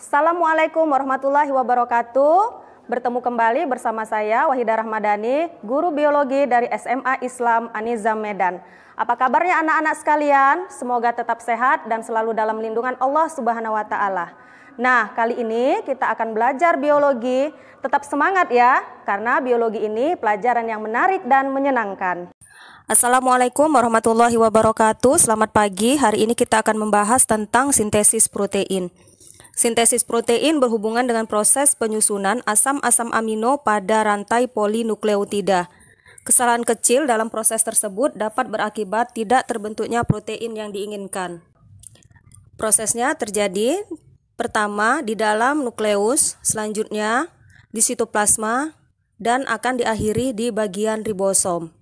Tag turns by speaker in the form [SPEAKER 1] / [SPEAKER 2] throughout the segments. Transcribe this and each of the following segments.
[SPEAKER 1] Assalamualaikum warahmatullahi wabarakatuh. Bertemu kembali bersama saya Wahida Rahmadani, guru biologi dari SMA Islam Anizam Medan. Apa kabarnya anak-anak sekalian? Semoga tetap sehat dan selalu dalam lindungan Allah Subhanahu wa taala. Nah, kali ini kita akan belajar biologi. Tetap semangat ya, karena biologi ini pelajaran yang menarik dan menyenangkan. Assalamualaikum warahmatullahi wabarakatuh. Selamat pagi. Hari ini kita akan membahas tentang sintesis protein. Sintesis protein berhubungan dengan proses penyusunan asam-asam amino pada rantai polinukleotida. Kesalahan kecil dalam proses tersebut dapat berakibat tidak terbentuknya protein yang diinginkan. Prosesnya terjadi pertama di dalam nukleus, selanjutnya di sitoplasma, dan akan diakhiri di bagian ribosom.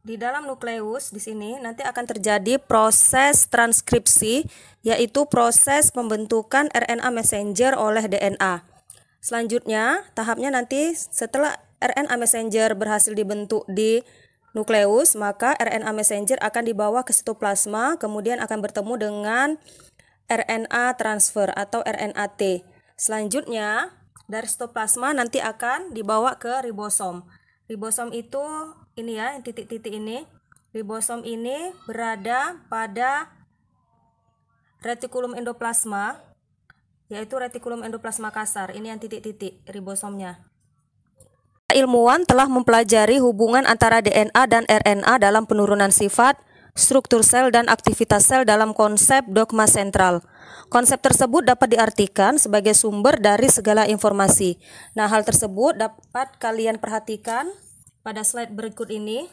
[SPEAKER 1] Di dalam nukleus di sini nanti akan terjadi proses transkripsi yaitu proses pembentukan RNA messenger oleh DNA. Selanjutnya, tahapnya nanti setelah RNA messenger berhasil dibentuk di nukleus, maka RNA messenger akan dibawa ke sitoplasma kemudian akan bertemu dengan RNA transfer atau RNAT. Selanjutnya, dari sitoplasma nanti akan dibawa ke ribosom. Ribosom itu ini ya titik-titik ini ribosom ini berada pada retikulum endoplasma yaitu retikulum endoplasma kasar ini yang titik-titik ribosomnya ilmuwan telah mempelajari hubungan antara DNA dan RNA dalam penurunan sifat struktur sel dan aktivitas sel dalam konsep dogma sentral. Konsep tersebut dapat diartikan sebagai sumber dari segala informasi. Nah, hal tersebut dapat kalian perhatikan pada slide berikut ini.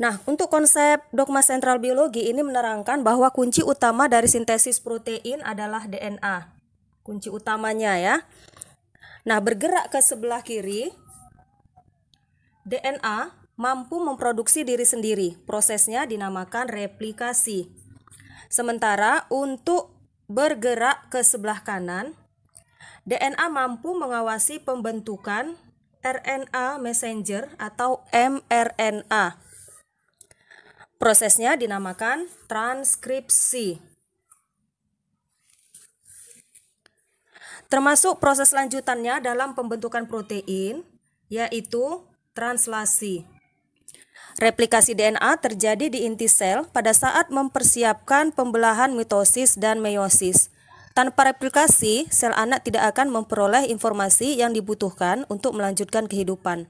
[SPEAKER 1] Nah, untuk konsep dogma sentral biologi ini menerangkan bahwa kunci utama dari sintesis protein adalah DNA. Kunci utamanya ya. Nah, bergerak ke sebelah kiri, DNA mampu memproduksi diri sendiri. Prosesnya dinamakan replikasi. Sementara untuk bergerak ke sebelah kanan, DNA mampu mengawasi pembentukan RNA messenger atau mRNA. Prosesnya dinamakan transkripsi. Termasuk proses lanjutannya dalam pembentukan protein, yaitu translasi. Replikasi DNA terjadi di inti sel pada saat mempersiapkan pembelahan mitosis dan meiosis. Tanpa replikasi, sel anak tidak akan memperoleh informasi yang dibutuhkan untuk melanjutkan kehidupan.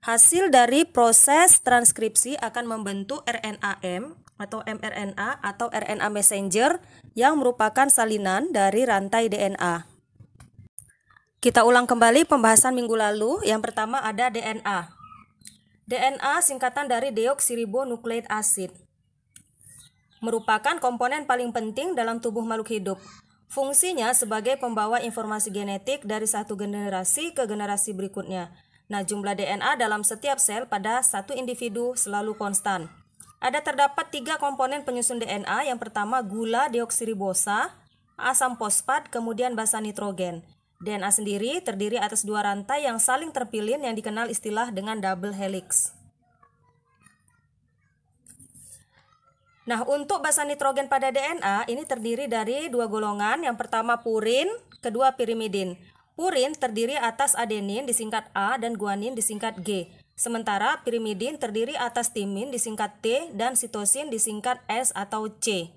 [SPEAKER 1] Hasil dari proses transkripsi akan membentuk RNAM atau mRNA atau RNA messenger yang merupakan salinan dari rantai DNA. Kita ulang kembali pembahasan minggu lalu. Yang pertama ada DNA. DNA singkatan dari deoksiribonukleik acid merupakan komponen paling penting dalam tubuh makhluk hidup. Fungsinya sebagai pembawa informasi genetik dari satu generasi ke generasi berikutnya. Nah, jumlah DNA dalam setiap sel pada satu individu selalu konstan. Ada terdapat tiga komponen penyusun DNA. Yang pertama gula deoksiribosa, asam fosfat, kemudian basa nitrogen. DNA sendiri terdiri atas dua rantai yang saling terpilin yang dikenal istilah dengan double helix. Nah, untuk basa nitrogen pada DNA ini terdiri dari dua golongan. Yang pertama purin, kedua pirimidin. Purin terdiri atas adenin disingkat A dan guanin disingkat G. Sementara pirimidin terdiri atas timin disingkat T dan sitosin disingkat S atau C.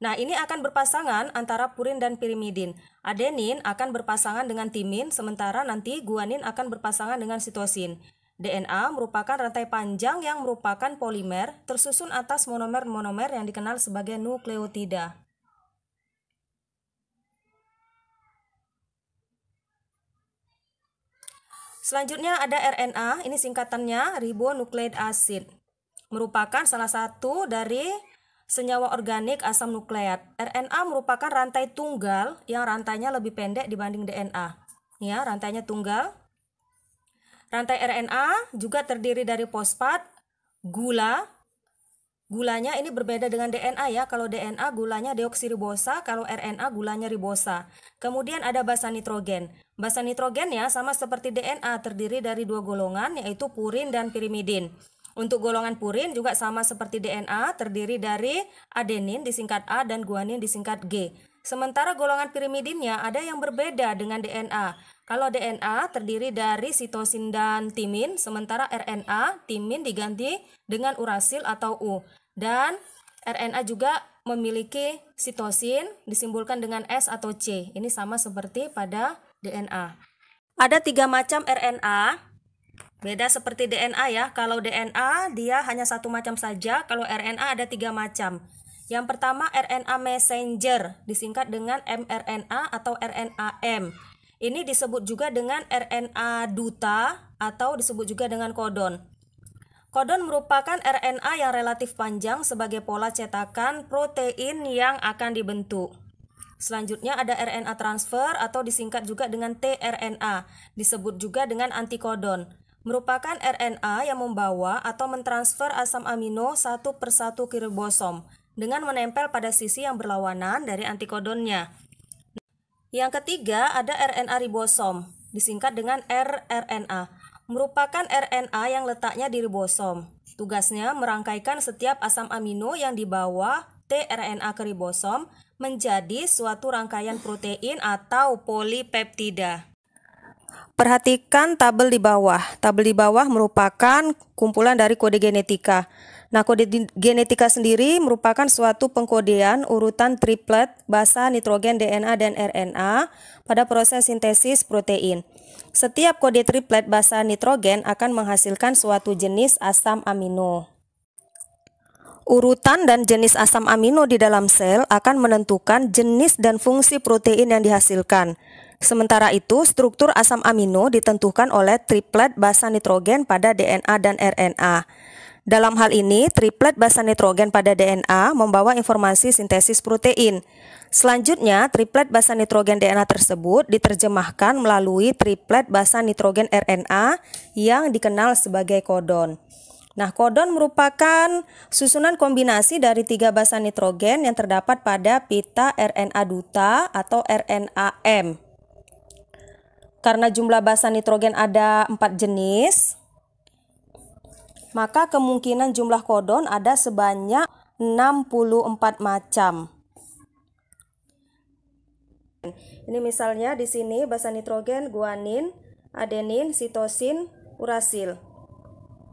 [SPEAKER 1] Nah, ini akan berpasangan antara purin dan pirimidin. Adenin akan berpasangan dengan timin, sementara nanti guanin akan berpasangan dengan sitosin. DNA merupakan rantai panjang yang merupakan polimer tersusun atas monomer-monomer yang dikenal sebagai nukleotida. Selanjutnya ada RNA, ini singkatannya ribonukleid acid. Merupakan salah satu dari senyawa organik asam nukleat. RNA merupakan rantai tunggal yang rantainya lebih pendek dibanding DNA. Ya, rantainya tunggal Rantai RNA juga terdiri dari fosfat, gula. Gulanya ini berbeda dengan DNA ya. Kalau DNA gulanya deoksiribosa, kalau RNA gulanya ribosa. Kemudian ada basa nitrogen. Basa nitrogen ya sama seperti DNA terdiri dari dua golongan yaitu purin dan pirimidin. Untuk golongan purin juga sama seperti DNA terdiri dari adenin disingkat A dan guanin disingkat G. Sementara golongan pirimidinnya ada yang berbeda dengan DNA. Kalau DNA terdiri dari sitosin dan timin, sementara RNA timin diganti dengan urasil atau U. Dan RNA juga memiliki sitosin disimpulkan dengan S atau C. Ini sama seperti pada DNA. Ada tiga macam RNA, Beda seperti DNA ya, kalau DNA dia hanya satu macam saja, kalau RNA ada tiga macam. Yang pertama RNA messenger, disingkat dengan mRNA atau RNAM. Ini disebut juga dengan RNA duta atau disebut juga dengan kodon. Kodon merupakan RNA yang relatif panjang sebagai pola cetakan protein yang akan dibentuk. Selanjutnya ada RNA transfer atau disingkat juga dengan tRNA, disebut juga dengan antikodon. Merupakan RNA yang membawa atau mentransfer asam amino satu persatu ke ribosom dengan menempel pada sisi yang berlawanan dari antikodonnya. Yang ketiga ada RNA ribosom, disingkat dengan rRNA, merupakan RNA yang letaknya di ribosom. Tugasnya merangkaikan setiap asam amino yang dibawa tRNA ke ribosom menjadi suatu rangkaian protein atau polipeptida. Perhatikan tabel di bawah. Tabel di bawah merupakan kumpulan dari kode genetika. Nah, kode genetika sendiri merupakan suatu pengkodean urutan triplet basa nitrogen DNA dan RNA pada proses sintesis protein. Setiap kode triplet basa nitrogen akan menghasilkan suatu jenis asam amino. Urutan dan jenis asam amino di dalam sel akan menentukan jenis dan fungsi protein yang dihasilkan. Sementara itu, struktur asam amino ditentukan oleh triplet basa nitrogen pada DNA dan RNA. Dalam hal ini, triplet basa nitrogen pada DNA membawa informasi sintesis protein. Selanjutnya, triplet basa nitrogen DNA tersebut diterjemahkan melalui triplet basa nitrogen RNA yang dikenal sebagai kodon. Nah, kodon merupakan susunan kombinasi dari tiga basa nitrogen yang terdapat pada pita RNA duta atau RNAM. Karena jumlah basa nitrogen ada empat jenis, maka kemungkinan jumlah kodon ada sebanyak 64 macam. Ini misalnya di sini basa nitrogen, guanin, adenin, sitosin, urasil.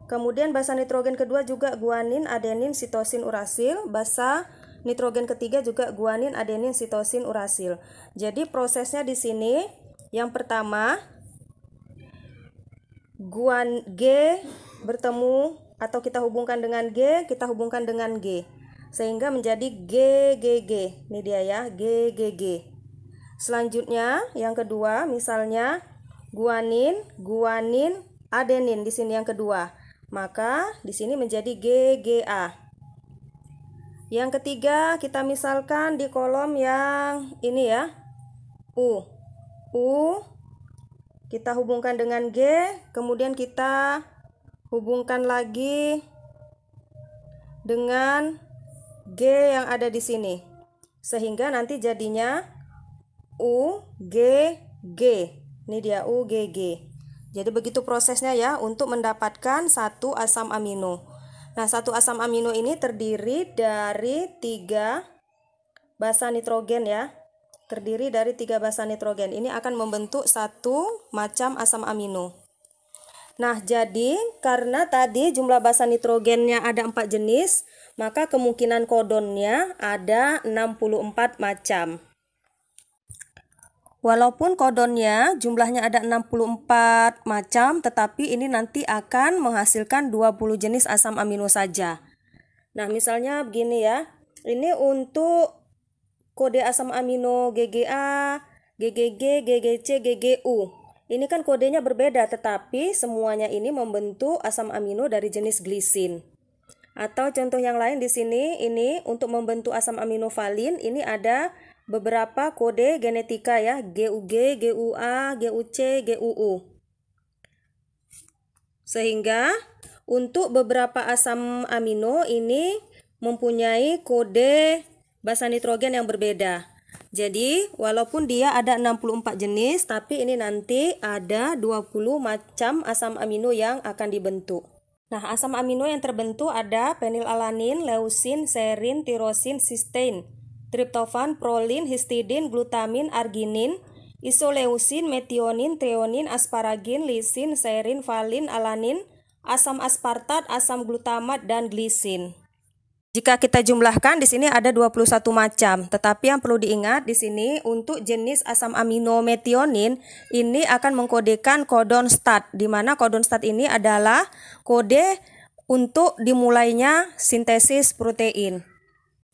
[SPEAKER 1] Kemudian basa nitrogen kedua juga guanin, adenin, sitosin, urasil. Basa nitrogen ketiga juga guanin, adenin, sitosin, urasil. Jadi prosesnya di sini yang pertama guan G bertemu atau kita hubungkan dengan G, kita hubungkan dengan G. Sehingga menjadi GGG. Ini dia ya, GGG. Selanjutnya, yang kedua, misalnya guanin, guanin, adenin di sini yang kedua. Maka di sini menjadi GGA. Yang ketiga, kita misalkan di kolom yang ini ya. U. U kita hubungkan dengan G kemudian kita hubungkan lagi dengan G yang ada di sini sehingga nanti jadinya U G G ini dia U G G jadi begitu prosesnya ya untuk mendapatkan satu asam amino nah satu asam amino ini terdiri dari tiga basa nitrogen ya terdiri dari tiga basa nitrogen. Ini akan membentuk satu macam asam amino. Nah, jadi karena tadi jumlah basa nitrogennya ada empat jenis, maka kemungkinan kodonnya ada 64 macam. Walaupun kodonnya jumlahnya ada 64 macam, tetapi ini nanti akan menghasilkan 20 jenis asam amino saja. Nah, misalnya begini ya. Ini untuk kode asam amino GGA, GGG, GGC, GGU. Ini kan kodenya berbeda tetapi semuanya ini membentuk asam amino dari jenis glisin. Atau contoh yang lain di sini ini untuk membentuk asam amino valin ini ada beberapa kode genetika ya, GUG, GUA, GUC, GUU. Sehingga untuk beberapa asam amino ini mempunyai kode basa nitrogen yang berbeda. Jadi, walaupun dia ada 64 jenis, tapi ini nanti ada 20 macam asam amino yang akan dibentuk. Nah, asam amino yang terbentuk ada penilalanin, leusin, serin, tirosin, sistein, triptofan, prolin, histidin, glutamin, arginin, isoleusin, metionin, treonin, asparagin, lisin, serin, valin, alanin, asam aspartat, asam glutamat, dan glisin. Jika kita jumlahkan di sini ada 21 macam, tetapi yang perlu diingat di sini untuk jenis asam amino metionin ini akan mengkodekan kodon start, di mana kodon start ini adalah kode untuk dimulainya sintesis protein.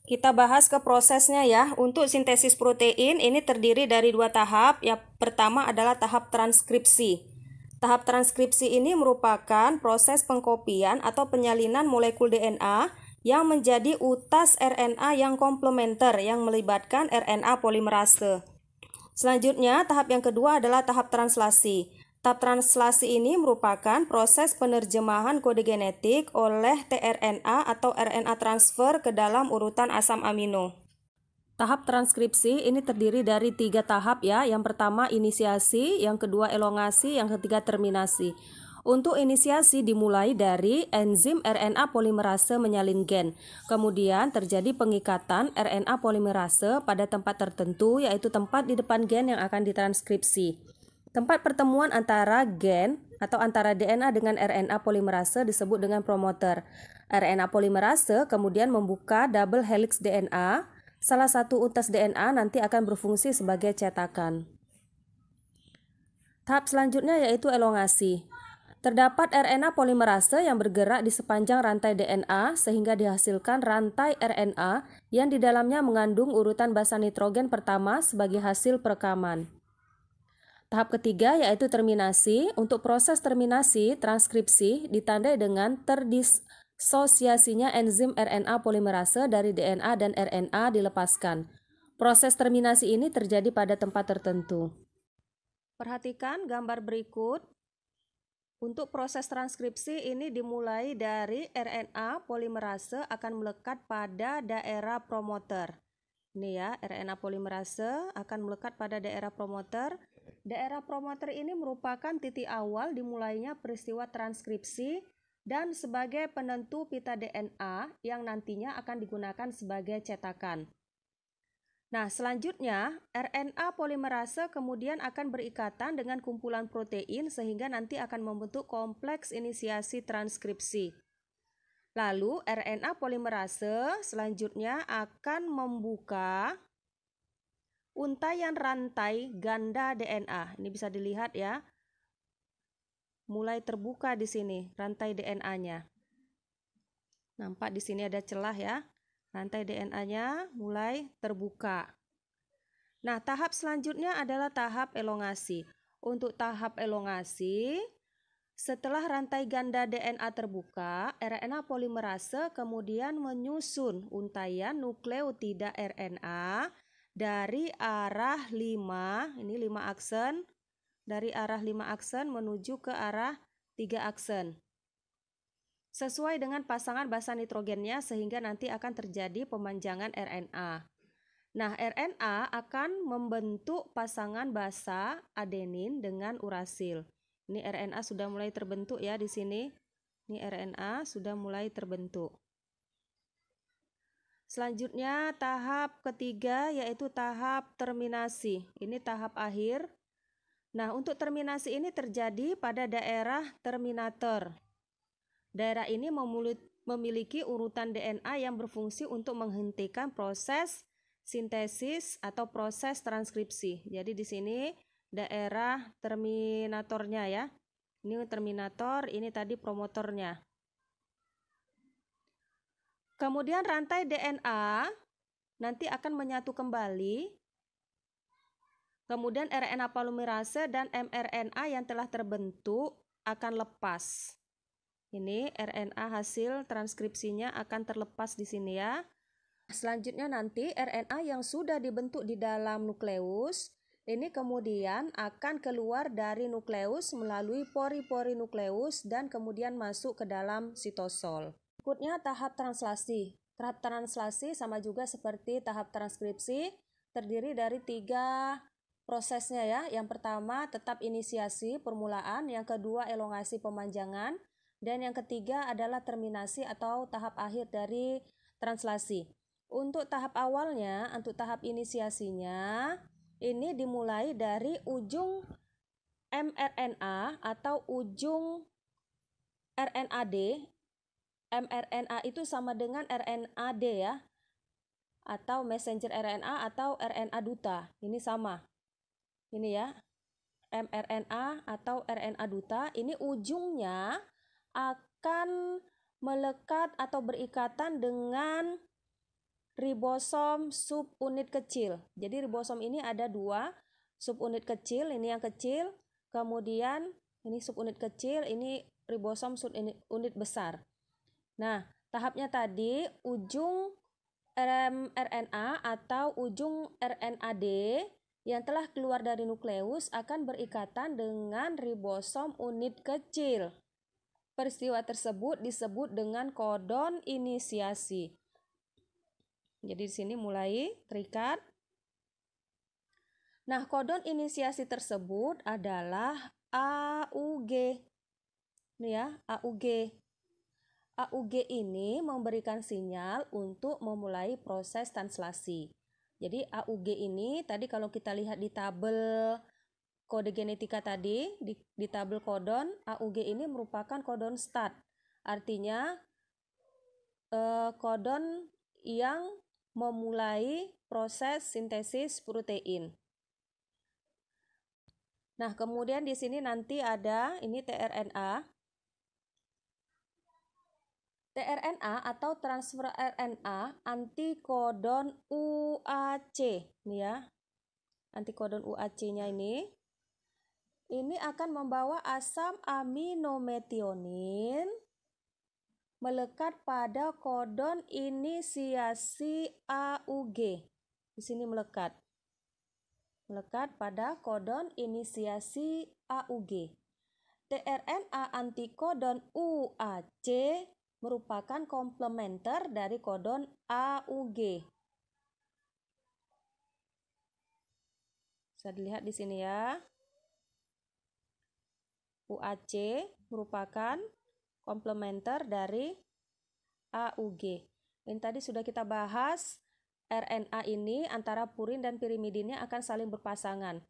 [SPEAKER 1] Kita bahas ke prosesnya ya. Untuk sintesis protein ini terdiri dari dua tahap. Yang pertama adalah tahap transkripsi. Tahap transkripsi ini merupakan proses pengkopian atau penyalinan molekul DNA yang menjadi utas RNA yang komplementer yang melibatkan RNA polimerase. Selanjutnya, tahap yang kedua adalah tahap translasi. Tahap translasi ini merupakan proses penerjemahan kode genetik oleh tRNA atau RNA transfer ke dalam urutan asam amino. Tahap transkripsi ini terdiri dari tiga tahap ya. Yang pertama inisiasi, yang kedua elongasi, yang ketiga terminasi. Untuk inisiasi dimulai dari enzim RNA polimerase menyalin gen. Kemudian terjadi pengikatan RNA polimerase pada tempat tertentu yaitu tempat di depan gen yang akan ditranskripsi. Tempat pertemuan antara gen atau antara DNA dengan RNA polimerase disebut dengan promoter. RNA polimerase kemudian membuka double helix DNA. Salah satu untas DNA nanti akan berfungsi sebagai cetakan. Tahap selanjutnya yaitu elongasi. Terdapat RNA polimerase yang bergerak di sepanjang rantai DNA sehingga dihasilkan rantai RNA yang di dalamnya mengandung urutan basa nitrogen pertama sebagai hasil perekaman. Tahap ketiga yaitu terminasi. Untuk proses terminasi, transkripsi ditandai dengan terdisosiasinya enzim RNA polimerase dari DNA dan RNA dilepaskan. Proses terminasi ini terjadi pada tempat tertentu. Perhatikan gambar berikut untuk proses transkripsi ini dimulai dari RNA polimerase akan melekat pada daerah promoter. Ini ya, RNA polimerase akan melekat pada daerah promoter. Daerah promoter ini merupakan titik awal dimulainya peristiwa transkripsi dan sebagai penentu pita DNA yang nantinya akan digunakan sebagai cetakan. Nah, selanjutnya RNA polimerase kemudian akan berikatan dengan kumpulan protein sehingga nanti akan membentuk kompleks inisiasi transkripsi. Lalu RNA polimerase selanjutnya akan membuka untayan rantai ganda DNA. Ini bisa dilihat ya. Mulai terbuka di sini rantai DNA-nya. Nampak di sini ada celah ya. Rantai DNA-nya mulai terbuka. Nah, tahap selanjutnya adalah tahap elongasi. Untuk tahap elongasi, setelah rantai ganda DNA terbuka, RNA polimerase kemudian menyusun untayan nukleotida RNA dari arah 5, ini 5 aksen, dari arah 5 aksen menuju ke arah 3 aksen sesuai dengan pasangan basa nitrogennya sehingga nanti akan terjadi pemanjangan RNA. Nah, RNA akan membentuk pasangan basa adenin dengan urasil. Ini RNA sudah mulai terbentuk ya di sini. Ini RNA sudah mulai terbentuk. Selanjutnya tahap ketiga yaitu tahap terminasi. Ini tahap akhir. Nah, untuk terminasi ini terjadi pada daerah terminator. Daerah ini memiliki urutan DNA yang berfungsi untuk menghentikan proses sintesis atau proses transkripsi. Jadi di sini daerah terminatornya ya. Ini terminator, ini tadi promotornya. Kemudian rantai DNA nanti akan menyatu kembali. Kemudian RNA polimerase dan mRNA yang telah terbentuk akan lepas. Ini RNA hasil transkripsinya akan terlepas di sini ya. Selanjutnya nanti RNA yang sudah dibentuk di dalam nukleus ini kemudian akan keluar dari nukleus melalui pori-pori nukleus dan kemudian masuk ke dalam sitosol. Berikutnya tahap translasi. Tahap translasi sama juga seperti tahap transkripsi terdiri dari tiga prosesnya ya. Yang pertama tetap inisiasi permulaan, yang kedua elongasi pemanjangan, dan yang ketiga adalah terminasi atau tahap akhir dari translasi. Untuk tahap awalnya, untuk tahap inisiasinya, ini dimulai dari ujung mRNA atau ujung RNAD. mRNA itu sama dengan RNAD ya, atau messenger RNA atau RNA duta. Ini sama. Ini ya. mRNA atau RNA duta ini ujungnya akan melekat atau berikatan dengan ribosom subunit kecil. Jadi ribosom ini ada dua subunit kecil, ini yang kecil, kemudian ini subunit kecil, ini ribosom subunit besar. Nah, tahapnya tadi ujung mRNA atau ujung RNAD yang telah keluar dari nukleus akan berikatan dengan ribosom unit kecil. Peristiwa tersebut disebut dengan kodon inisiasi. Jadi di sini mulai terikat. Nah, kodon inisiasi tersebut adalah AUG. Ini ya, AUG. AUG ini memberikan sinyal untuk memulai proses translasi. Jadi AUG ini tadi kalau kita lihat di tabel kode genetika tadi di, di tabel kodon AUG ini merupakan kodon start. Artinya eh, kodon yang memulai proses sintesis protein. Nah, kemudian di sini nanti ada ini tRNA. tRNA atau transfer RNA antikodon UAC nih ya. Antikodon UAC-nya ini ini akan membawa asam aminometionin melekat pada kodon inisiasi AUG. Di sini melekat. Melekat pada kodon inisiasi AUG. tRNA antikodon UAC merupakan komplementer dari kodon AUG. Bisa dilihat di sini ya. UAC merupakan komplementer dari AUG. Yang tadi sudah kita bahas, RNA ini antara purin dan pirimidinnya akan saling berpasangan.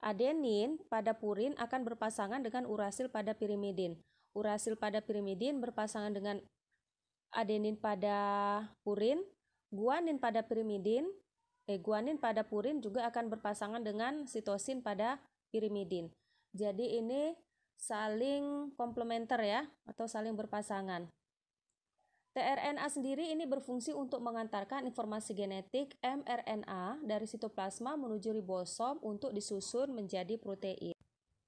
[SPEAKER 1] Adenin pada purin akan berpasangan dengan urasil pada pirimidin. Urasil pada pirimidin berpasangan dengan adenin pada purin, guanin pada pirimidin, eh, guanin pada purin juga akan berpasangan dengan sitosin pada pirimidin. Jadi ini saling komplementer ya atau saling berpasangan. tRNA sendiri ini berfungsi untuk mengantarkan informasi genetik mRNA dari sitoplasma menuju ribosom untuk disusun menjadi protein.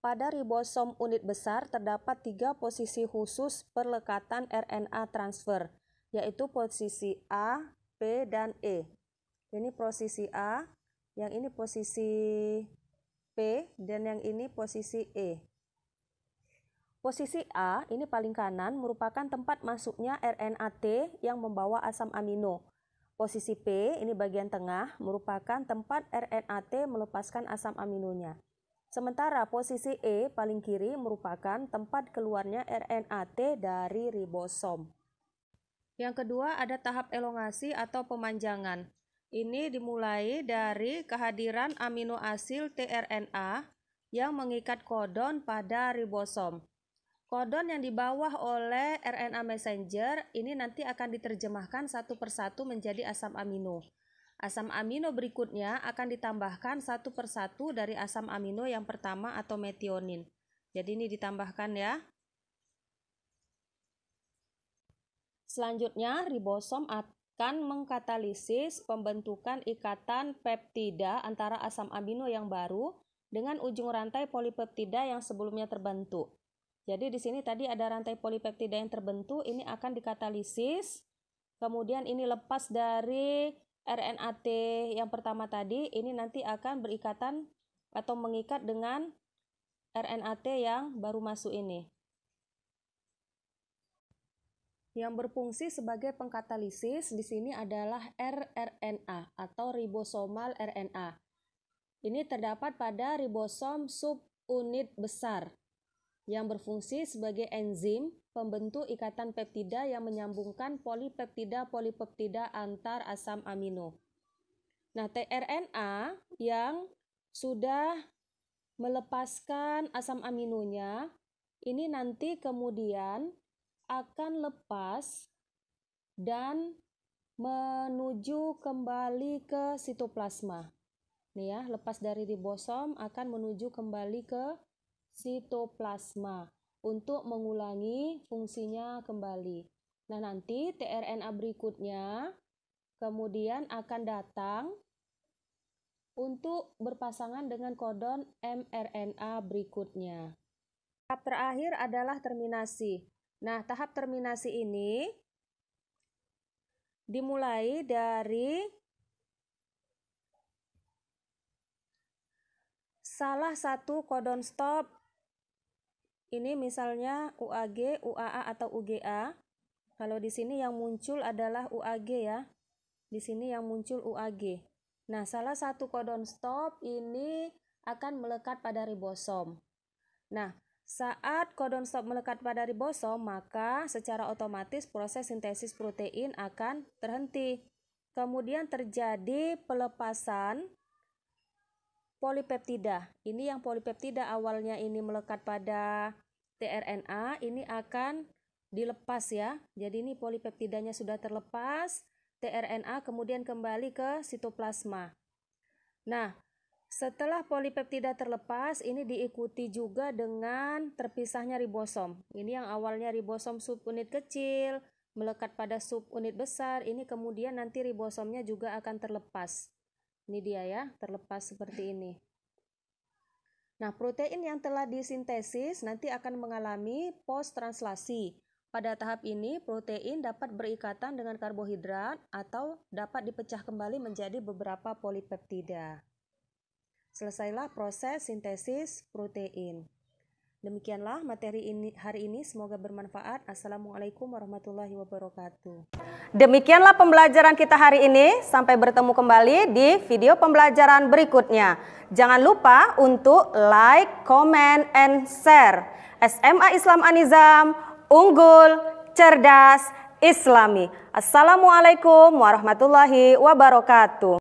[SPEAKER 1] Pada ribosom unit besar terdapat tiga posisi khusus perlekatan RNA transfer, yaitu posisi A, P, dan E. Ini posisi A, yang ini posisi P, dan yang ini posisi E. Posisi A, ini paling kanan, merupakan tempat masuknya RNA-T yang membawa asam amino. Posisi P, ini bagian tengah, merupakan tempat RNA-T melepaskan asam aminonya. Sementara posisi E paling kiri merupakan tempat keluarnya RNA-T dari ribosom. Yang kedua ada tahap elongasi atau pemanjangan. Ini dimulai dari kehadiran amino asil tRNA yang mengikat kodon pada ribosom. Kodon yang dibawa oleh RNA messenger ini nanti akan diterjemahkan satu persatu menjadi asam amino. Asam amino berikutnya akan ditambahkan satu persatu dari asam amino yang pertama atau metionin. Jadi ini ditambahkan ya. Selanjutnya ribosom akan mengkatalisis pembentukan ikatan peptida antara asam amino yang baru dengan ujung rantai polipeptida yang sebelumnya terbentuk. Jadi di sini tadi ada rantai polipeptida yang terbentuk, ini akan dikatalisis. Kemudian ini lepas dari RNAT yang pertama tadi, ini nanti akan berikatan atau mengikat dengan RNAT yang baru masuk ini. Yang berfungsi sebagai pengkatalisis di sini adalah rRNA atau ribosomal RNA. Ini terdapat pada ribosom subunit besar yang berfungsi sebagai enzim pembentuk ikatan peptida yang menyambungkan polipeptida-polipeptida antar asam amino. Nah, tRNA yang sudah melepaskan asam aminonya ini nanti kemudian akan lepas dan menuju kembali ke sitoplasma. Nih ya, lepas dari ribosom akan menuju kembali ke sitoplasma untuk mengulangi fungsinya kembali. Nah, nanti tRNA berikutnya kemudian akan datang untuk berpasangan dengan kodon mRNA berikutnya. Tahap terakhir adalah terminasi. Nah, tahap terminasi ini dimulai dari salah satu kodon stop ini misalnya UAG, UAA atau UGA. Kalau di sini yang muncul adalah UAG ya. Di sini yang muncul UAG. Nah, salah satu kodon stop ini akan melekat pada ribosom. Nah, saat kodon stop melekat pada ribosom, maka secara otomatis proses sintesis protein akan terhenti. Kemudian terjadi pelepasan polipeptida. Ini yang polipeptida awalnya ini melekat pada tRNA, ini akan dilepas ya. Jadi ini polipeptidanya sudah terlepas, tRNA kemudian kembali ke sitoplasma. Nah, setelah polipeptida terlepas, ini diikuti juga dengan terpisahnya ribosom. Ini yang awalnya ribosom subunit kecil melekat pada subunit besar, ini kemudian nanti ribosomnya juga akan terlepas. Ini dia ya, terlepas seperti ini. Nah, protein yang telah disintesis nanti akan mengalami post translasi. Pada tahap ini, protein dapat berikatan dengan karbohidrat atau dapat dipecah kembali menjadi beberapa polipeptida. Selesailah proses sintesis protein. Demikianlah materi ini hari ini semoga bermanfaat. Assalamualaikum warahmatullahi wabarakatuh. Demikianlah pembelajaran kita hari ini. Sampai bertemu kembali di video pembelajaran berikutnya. Jangan lupa untuk like, comment, and share. SMA Islam Anizam, unggul, cerdas, islami. Assalamualaikum warahmatullahi wabarakatuh.